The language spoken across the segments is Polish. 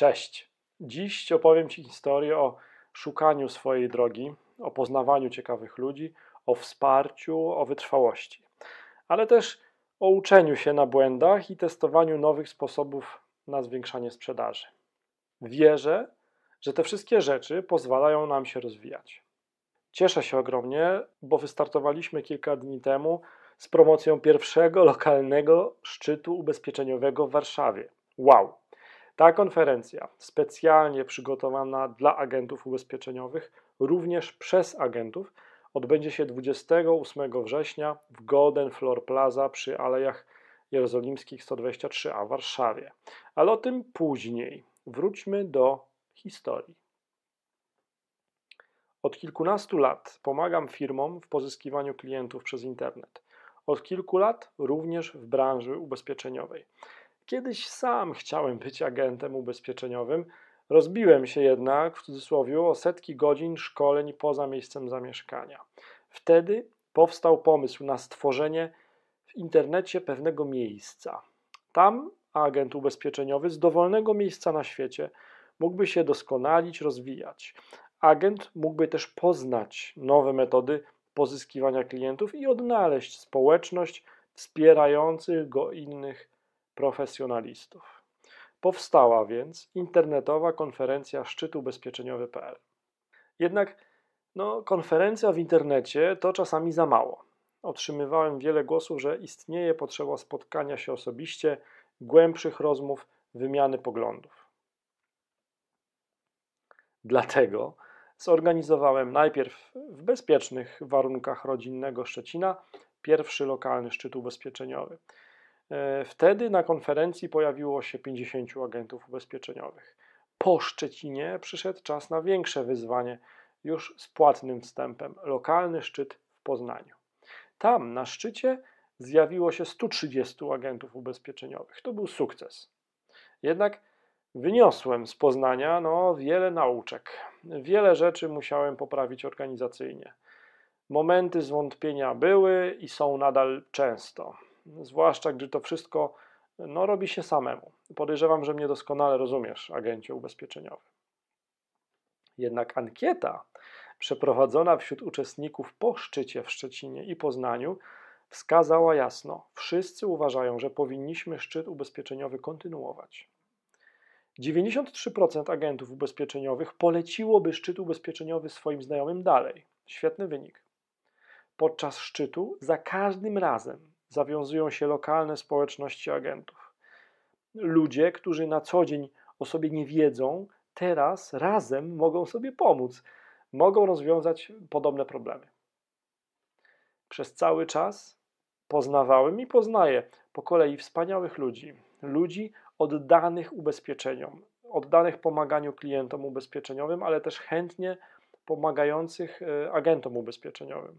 Cześć! Dziś opowiem Ci historię o szukaniu swojej drogi, o poznawaniu ciekawych ludzi, o wsparciu, o wytrwałości, ale też o uczeniu się na błędach i testowaniu nowych sposobów na zwiększanie sprzedaży. Wierzę, że te wszystkie rzeczy pozwalają nam się rozwijać. Cieszę się ogromnie, bo wystartowaliśmy kilka dni temu z promocją pierwszego lokalnego szczytu ubezpieczeniowego w Warszawie. Wow! Ta konferencja, specjalnie przygotowana dla agentów ubezpieczeniowych, również przez agentów, odbędzie się 28 września w Golden Floor Plaza przy Alejach Jerozolimskich 123a w Warszawie. Ale o tym później. Wróćmy do historii. Od kilkunastu lat pomagam firmom w pozyskiwaniu klientów przez internet. Od kilku lat również w branży ubezpieczeniowej. Kiedyś sam chciałem być agentem ubezpieczeniowym, rozbiłem się jednak, w cudzysłowie, o setki godzin szkoleń poza miejscem zamieszkania. Wtedy powstał pomysł na stworzenie w internecie pewnego miejsca. Tam agent ubezpieczeniowy z dowolnego miejsca na świecie mógłby się doskonalić, rozwijać. Agent mógłby też poznać nowe metody pozyskiwania klientów i odnaleźć społeczność wspierających go innych profesjonalistów. Powstała więc internetowa konferencja szczytu bezpieczeniowy.pl. Jednak no, konferencja w internecie to czasami za mało. Otrzymywałem wiele głosów, że istnieje potrzeba spotkania się osobiście, głębszych rozmów, wymiany poglądów. Dlatego zorganizowałem najpierw w bezpiecznych warunkach rodzinnego Szczecina pierwszy lokalny szczyt ubezpieczeniowy. E, wtedy na konferencji pojawiło się 50 agentów ubezpieczeniowych. Po Szczecinie przyszedł czas na większe wyzwanie, już z płatnym wstępem lokalny szczyt w Poznaniu. Tam na szczycie zjawiło się 130 agentów ubezpieczeniowych. To był sukces. Jednak wyniosłem z Poznania no, wiele nauczek. Wiele rzeczy musiałem poprawić organizacyjnie. Momenty zwątpienia były i są nadal często zwłaszcza gdy to wszystko no, robi się samemu. Podejrzewam, że mnie doskonale rozumiesz, agencie ubezpieczeniowy. Jednak ankieta przeprowadzona wśród uczestników po szczycie w Szczecinie i Poznaniu wskazała jasno: wszyscy uważają, że powinniśmy szczyt ubezpieczeniowy kontynuować. 93% agentów ubezpieczeniowych poleciłoby szczyt ubezpieczeniowy swoim znajomym dalej. Świetny wynik. Podczas szczytu za każdym razem zawiązują się lokalne społeczności agentów. Ludzie, którzy na co dzień o sobie nie wiedzą, teraz razem mogą sobie pomóc, mogą rozwiązać podobne problemy. Przez cały czas poznawałem i poznaję po kolei wspaniałych ludzi, ludzi oddanych ubezpieczeniom, oddanych pomaganiu klientom ubezpieczeniowym, ale też chętnie pomagających e, agentom ubezpieczeniowym.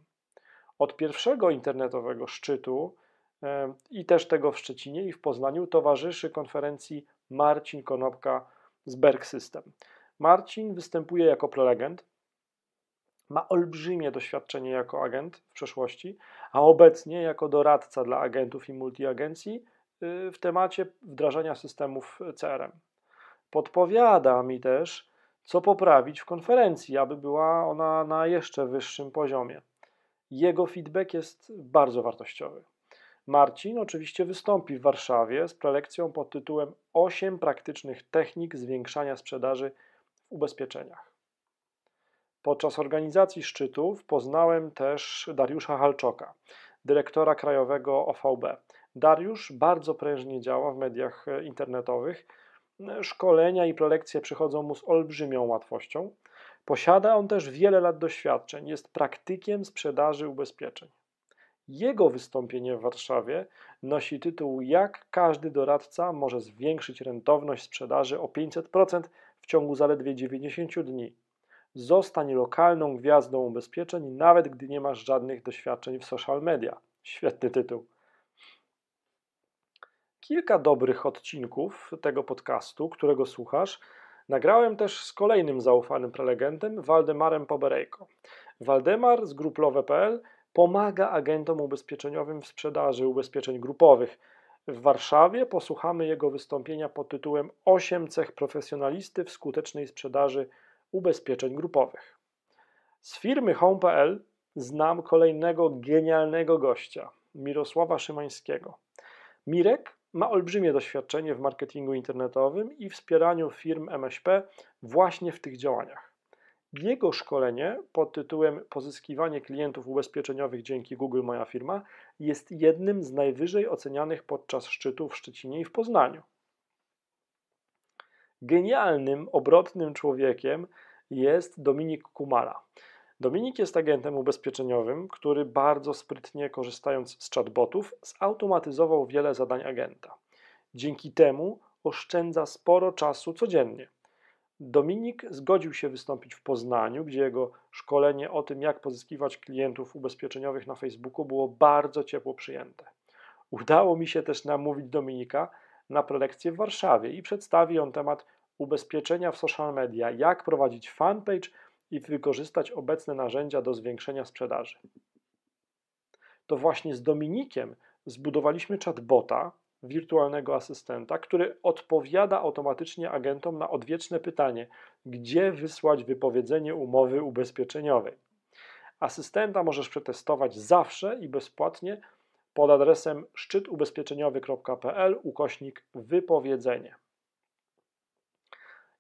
Od pierwszego internetowego szczytu e, i też tego w Szczecinie i w Poznaniu towarzyszy konferencji Marcin Konopka z Berg System. Marcin występuje jako prelegent, ma olbrzymie doświadczenie jako agent w przeszłości, a obecnie jako doradca dla agentów i multiagencji y, w temacie wdrażania systemów CRM. Podpowiada mi też, co poprawić w konferencji, aby była ona na jeszcze wyższym poziomie. Jego feedback jest bardzo wartościowy. Marcin oczywiście wystąpi w Warszawie z prelekcją pod tytułem 8 praktycznych technik zwiększania sprzedaży w ubezpieczeniach. Podczas organizacji szczytów poznałem też Dariusza Halczoka, dyrektora krajowego OVB. Dariusz bardzo prężnie działa w mediach internetowych. Szkolenia i prelekcje przychodzą mu z olbrzymią łatwością. Posiada on też wiele lat doświadczeń, jest praktykiem sprzedaży ubezpieczeń. Jego wystąpienie w Warszawie nosi tytuł Jak każdy doradca może zwiększyć rentowność sprzedaży o 500% w ciągu zaledwie 90 dni. Zostań lokalną gwiazdą ubezpieczeń, nawet gdy nie masz żadnych doświadczeń w social media. Świetny tytuł. Kilka dobrych odcinków tego podcastu, którego słuchasz, Nagrałem też z kolejnym zaufanym prelegentem, Waldemarem Poberejko. Waldemar z gruplowe.pl pomaga agentom ubezpieczeniowym w sprzedaży ubezpieczeń grupowych. W Warszawie posłuchamy jego wystąpienia pod tytułem 8 cech profesjonalisty w skutecznej sprzedaży ubezpieczeń grupowych. Z firmy home.pl znam kolejnego genialnego gościa, Mirosława Szymańskiego. Mirek ma olbrzymie doświadczenie w marketingu internetowym i wspieraniu firm MŚP właśnie w tych działaniach. Jego szkolenie pod tytułem Pozyskiwanie klientów ubezpieczeniowych dzięki Google Moja Firma jest jednym z najwyżej ocenianych podczas szczytu w Szczecinie i w Poznaniu. Genialnym, obrotnym człowiekiem jest Dominik Kumara. Dominik jest agentem ubezpieczeniowym, który bardzo sprytnie, korzystając z chatbotów, zautomatyzował wiele zadań agenta. Dzięki temu oszczędza sporo czasu codziennie. Dominik zgodził się wystąpić w Poznaniu, gdzie jego szkolenie o tym, jak pozyskiwać klientów ubezpieczeniowych na Facebooku było bardzo ciepło przyjęte. Udało mi się też namówić Dominika na prelekcję w Warszawie i przedstawi on temat ubezpieczenia w social media, jak prowadzić fanpage – i wykorzystać obecne narzędzia do zwiększenia sprzedaży. To właśnie z Dominikiem zbudowaliśmy chatbota, wirtualnego asystenta, który odpowiada automatycznie agentom na odwieczne pytanie, gdzie wysłać wypowiedzenie umowy ubezpieczeniowej. Asystenta możesz przetestować zawsze i bezpłatnie pod adresem szczytubezpieczeniowy.pl ukośnik wypowiedzenie.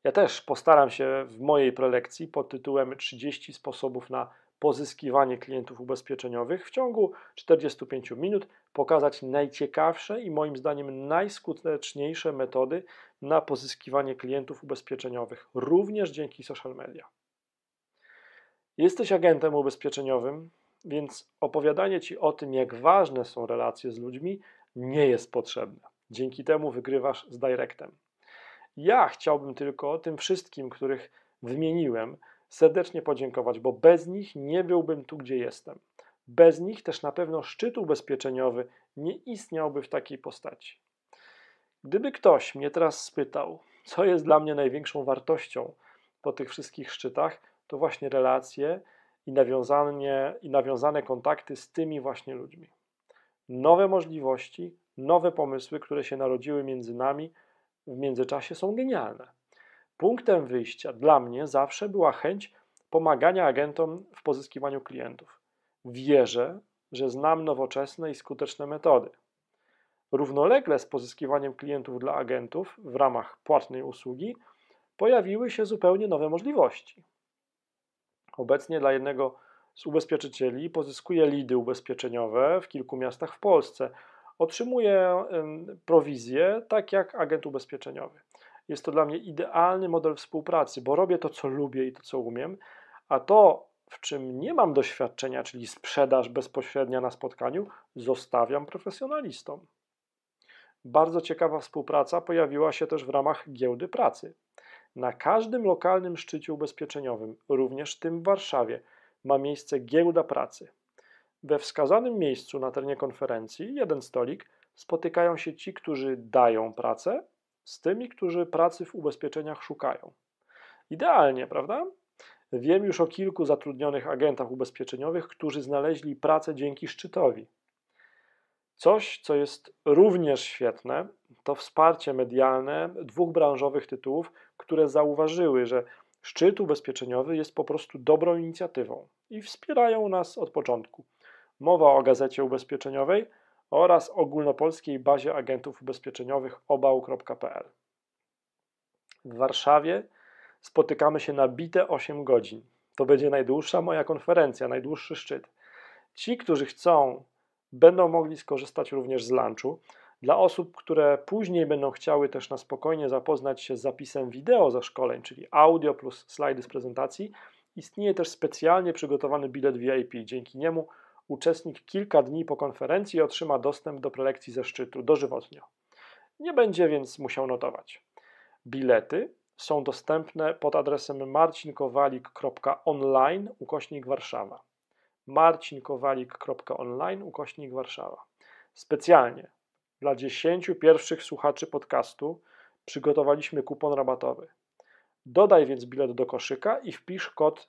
Ja też postaram się w mojej prelekcji pod tytułem 30 sposobów na pozyskiwanie klientów ubezpieczeniowych w ciągu 45 minut pokazać najciekawsze i moim zdaniem najskuteczniejsze metody na pozyskiwanie klientów ubezpieczeniowych, również dzięki social media. Jesteś agentem ubezpieczeniowym, więc opowiadanie ci o tym, jak ważne są relacje z ludźmi, nie jest potrzebne. Dzięki temu wygrywasz z directem. Ja chciałbym tylko tym wszystkim, których wymieniłem, serdecznie podziękować, bo bez nich nie byłbym tu, gdzie jestem. Bez nich też na pewno szczyt ubezpieczeniowy nie istniałby w takiej postaci. Gdyby ktoś mnie teraz spytał, co jest dla mnie największą wartością po tych wszystkich szczytach, to właśnie relacje i, nawiązane i nawiązane kontakty z tymi właśnie ludźmi. Nowe możliwości, nowe pomysły, które się narodziły między nami, w międzyczasie są genialne. Punktem wyjścia dla mnie zawsze była chęć pomagania agentom w pozyskiwaniu klientów. Wierzę, że znam nowoczesne i skuteczne metody. Równolegle z pozyskiwaniem klientów dla agentów w ramach płatnej usługi pojawiły się zupełnie nowe możliwości. Obecnie dla jednego z ubezpieczycieli pozyskuje lidy ubezpieczeniowe w kilku miastach w Polsce – otrzymuje prowizję tak jak agent ubezpieczeniowy. Jest to dla mnie idealny model współpracy, bo robię to, co lubię i to, co umiem, a to, w czym nie mam doświadczenia, czyli sprzedaż bezpośrednia na spotkaniu, zostawiam profesjonalistom. Bardzo ciekawa współpraca pojawiła się też w ramach giełdy pracy. Na każdym lokalnym szczycie ubezpieczeniowym, również tym w Warszawie, ma miejsce giełda pracy. We wskazanym miejscu na terenie konferencji, jeden stolik, spotykają się ci, którzy dają pracę, z tymi, którzy pracy w ubezpieczeniach szukają. Idealnie, prawda? Wiem już o kilku zatrudnionych agentach ubezpieczeniowych, którzy znaleźli pracę dzięki szczytowi. Coś, co jest również świetne, to wsparcie medialne dwóch branżowych tytułów, które zauważyły, że szczyt ubezpieczeniowy jest po prostu dobrą inicjatywą i wspierają nas od początku mowa o Gazecie Ubezpieczeniowej oraz ogólnopolskiej bazie agentów ubezpieczeniowych obał.pl. W Warszawie spotykamy się na bite 8 godzin. To będzie najdłuższa moja konferencja, najdłuższy szczyt. Ci, którzy chcą, będą mogli skorzystać również z lunchu. Dla osób, które później będą chciały też na spokojnie zapoznać się z zapisem wideo ze szkoleń, czyli audio plus slajdy z prezentacji, istnieje też specjalnie przygotowany bilet VIP. Dzięki niemu uczestnik kilka dni po konferencji otrzyma dostęp do prelekcji ze szczytu dożywotnio. Nie będzie więc musiał notować. Bilety są dostępne pod adresem marcinkowalik.online ukośnik Warszawa. marcinkowalik.online ukośnik Warszawa. Specjalnie dla 10 pierwszych słuchaczy podcastu przygotowaliśmy kupon rabatowy. Dodaj więc bilet do koszyka i wpisz kod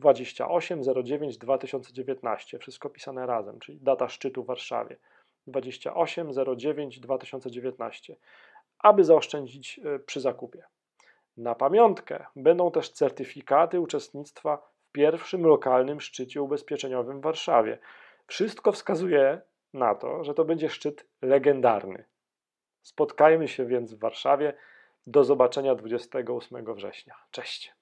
28.09.2019, wszystko pisane razem, czyli data szczytu w Warszawie. 28.09.2019, aby zaoszczędzić y, przy zakupie. Na pamiątkę będą też certyfikaty uczestnictwa w pierwszym lokalnym szczycie ubezpieczeniowym w Warszawie. Wszystko wskazuje na to, że to będzie szczyt legendarny. Spotkajmy się więc w Warszawie. Do zobaczenia 28 września. Cześć!